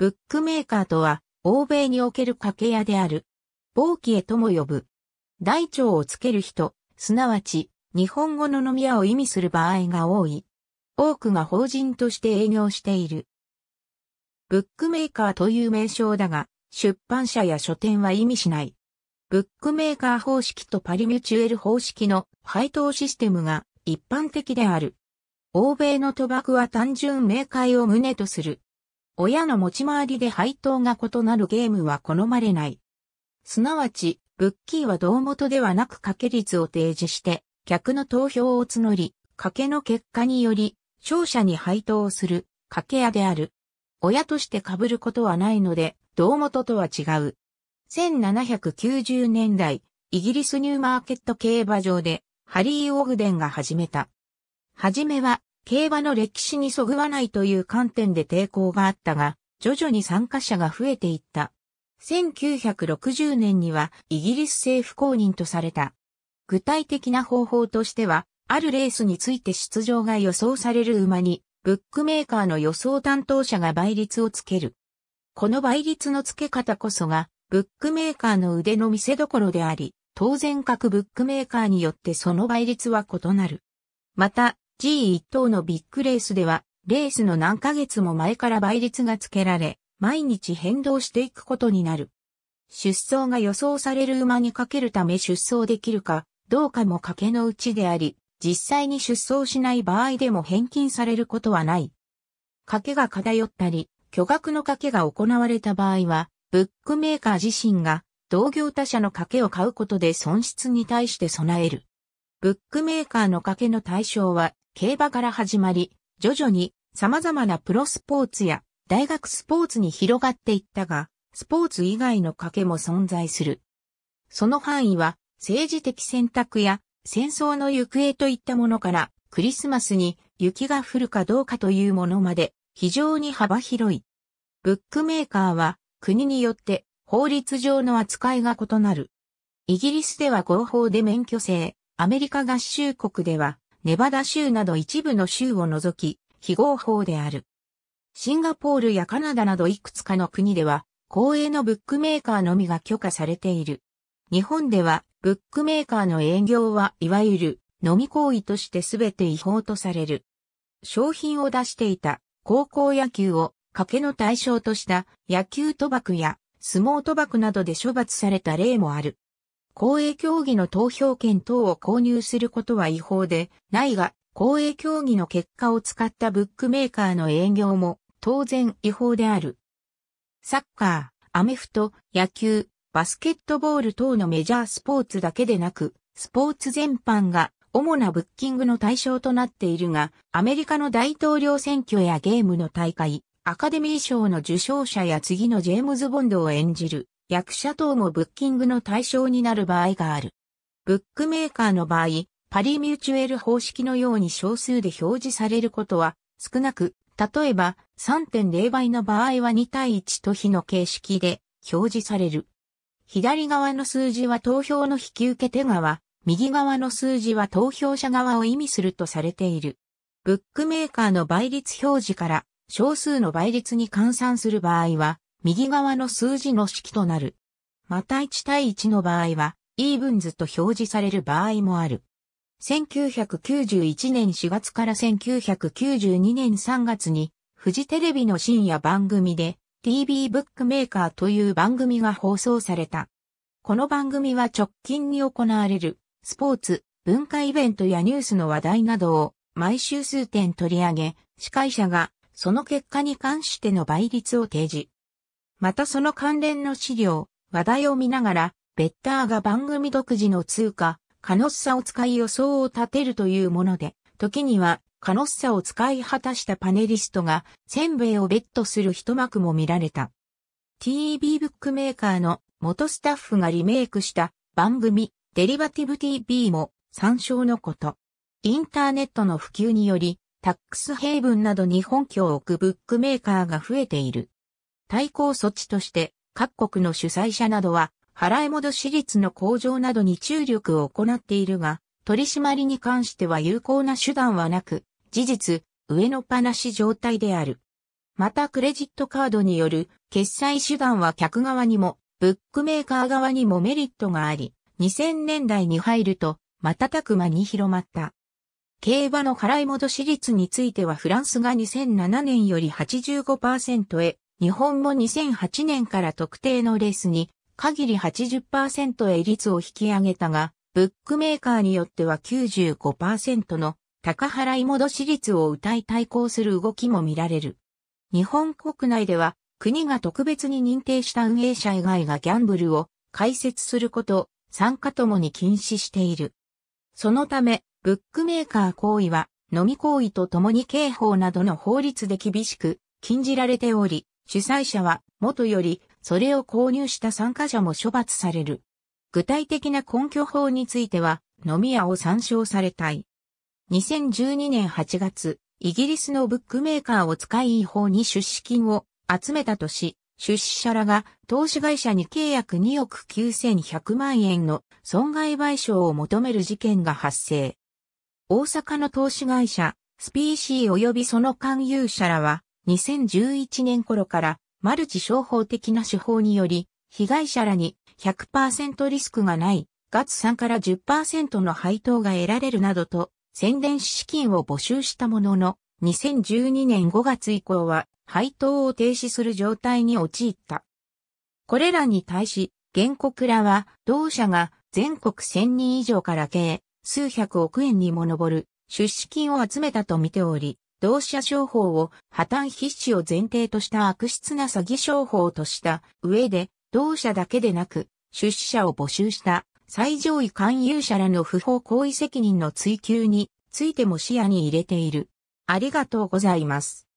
ブックメーカーとは、欧米における掛け屋である。暴機へとも呼ぶ。大腸をつける人、すなわち、日本語の飲み屋を意味する場合が多い。多くが法人として営業している。ブックメーカーという名称だが、出版社や書店は意味しない。ブックメーカー方式とパリミュチュエル方式の配当システムが一般的である。欧米の賭博は単純明快を旨とする。親の持ち回りで配当が異なるゲームは好まれない。すなわち、ブッキーは胴元ではなく掛け率を提示して、客の投票を募り、賭けの結果により、勝者に配当をする、掛け屋である。親として被ることはないので、胴元とは違う。1790年代、イギリスニューマーケット競馬場で、ハリー・オグデンが始めた。はじめは、競馬の歴史にそぐわないという観点で抵抗があったが、徐々に参加者が増えていった。1960年にはイギリス政府公認とされた。具体的な方法としては、あるレースについて出場が予想される馬に、ブックメーカーの予想担当者が倍率をつける。この倍率の付け方こそが、ブックメーカーの腕の見せ所であり、当然各ブックメーカーによってその倍率は異なる。また、G1 等のビッグレースでは、レースの何ヶ月も前から倍率がつけられ、毎日変動していくことになる。出走が予想される馬にかけるため出走できるか、どうかも賭けのうちであり、実際に出走しない場合でも返金されることはない。賭けが偏ったり、巨額の賭けが行われた場合は、ブックメーカー自身が同業他社の賭けを買うことで損失に対して備える。ブックメーカーの賭けの対象は、競馬から始まり、徐々に様々なプロスポーツや大学スポーツに広がっていったが、スポーツ以外の賭けも存在する。その範囲は、政治的選択や戦争の行方といったものから、クリスマスに雪が降るかどうかというものまで、非常に幅広い。ブックメーカーは、国によって法律上の扱いが異なる。イギリスでは合法で免許制、アメリカ合衆国では、ネバダ州など一部の州を除き、非合法である。シンガポールやカナダなどいくつかの国では、公営のブックメーカーのみが許可されている。日本では、ブックメーカーの営業はいわゆる飲み行為として全て違法とされる。商品を出していた高校野球を賭けの対象とした野球賭博や相撲賭博などで処罰された例もある。公営競技の投票権等を購入することは違法でないが、公営競技の結果を使ったブックメーカーの営業も当然違法である。サッカー、アメフト、野球、バスケットボール等のメジャースポーツだけでなく、スポーツ全般が主なブッキングの対象となっているが、アメリカの大統領選挙やゲームの大会、アカデミー賞の受賞者や次のジェームズ・ボンドを演じる役者等もブッキングの対象になる場合がある。ブックメーカーの場合、パリミューチュエル方式のように少数で表示されることは少なく、例えば3.0倍の場合は2対1と比の形式で表示される。左側の数字は投票の引き受け手側、右側の数字は投票者側を意味するとされている。ブックメーカーの倍率表示から少数の倍率に換算する場合は、右側の数字の式となる。また1対1の場合は、イーブンズと表示される場合もある。1991年4月から1992年3月に、フジテレビの深夜番組で、TV ブックメーカーという番組が放送された。この番組は直近に行われる、スポーツ、文化イベントやニュースの話題などを、毎週数点取り上げ、司会者が、その結果に関しての倍率を提示。またその関連の資料、話題を見ながら、ベッターが番組独自の通貨、カノッサを使い予想を立てるというもので、時にはカノッサを使い果たしたパネリストが、千兵衛をベットする一幕も見られた。TV ブックメーカーの元スタッフがリメイクした番組、デリバティブ TV も参照のこと。インターネットの普及により、タックスヘイブンなどに本拠を置くブックメーカーが増えている。対抗措置として、各国の主催者などは、払い戻し率の向上などに注力を行っているが、取り締まりに関しては有効な手段はなく、事実、上の話し状態である。またクレジットカードによる決済手段は客側にも、ブックメーカー側にもメリットがあり、2000年代に入ると、瞬く間に広まった。競馬の払い戻し率についてはフランスが2007年より85%へ日本も2008年から特定のレースに限り80%へ率を引き上げたが、ブックメーカーによっては95%の高払い戻し率を謳い対抗する動きも見られる。日本国内では国が特別に認定した運営者以外がギャンブルを開設すること、参加ともに禁止している。そのため、ブックメーカー行為は、飲み行為とともに刑法などの法律で厳しく禁じられており、主催者は、元より、それを購入した参加者も処罰される。具体的な根拠法については、飲み屋を参照されたい。2012年8月、イギリスのブックメーカーを使い違法に出資金を集めたとし、出資者らが投資会社に契約2億9100万円の損害賠償を求める事件が発生。大阪の投資会社、スピーシー及びその勧誘者らは、2011年頃からマルチ商法的な手法により、被害者らに100%リスクがない、月3から10%の配当が得られるなどと、宣伝資金を募集したものの、2012年5月以降は配当を停止する状態に陥った。これらに対し、原告らは、同社が全国1000人以上から計、数百億円にも上る、出資金を集めたと見ており、同社商法を破綻必至を前提とした悪質な詐欺商法とした上で、同社だけでなく、出資者を募集した最上位勧誘者らの不法行為責任の追及についても視野に入れている。ありがとうございます。